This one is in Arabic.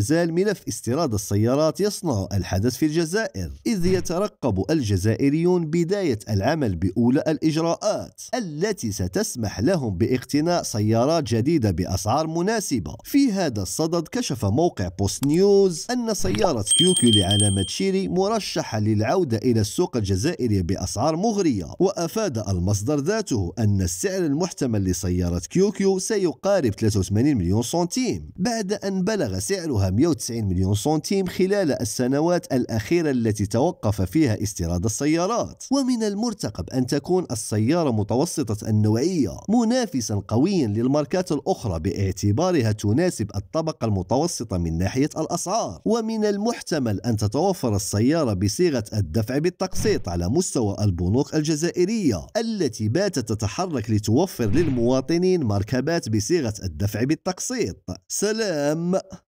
يزال ملف استيراد السيارات يصنع الحدث في الجزائر إذ يترقب الجزائريون بداية العمل بأولى الإجراءات التي ستسمح لهم باقتناء سيارات جديدة بأسعار مناسبة في هذا الصدد كشف موقع بوست نيوز أن سيارة كيوكيو لعلامة شيري مرشحة للعودة إلى السوق الجزائري بأسعار مغرية وأفاد المصدر ذاته أن السعر المحتمل لسيارة كيوكيو سيقارب 83 مليون سنتيم بعد أن بلغ سعرها 190 مليون سنتيم خلال السنوات الأخيرة التي توقف فيها استيراد السيارات ومن المرتقب أن تكون السيارة متوسطة النوعية منافسا قويا للماركات الأخرى باعتبارها تناسب الطبقة المتوسطة من ناحية الأسعار ومن المحتمل أن تتوفر السيارة بصيغة الدفع بالتقسيط على مستوى البنوك الجزائرية التي باتت تتحرك لتوفر للمواطنين مركبات بصيغة الدفع بالتقسيط سلام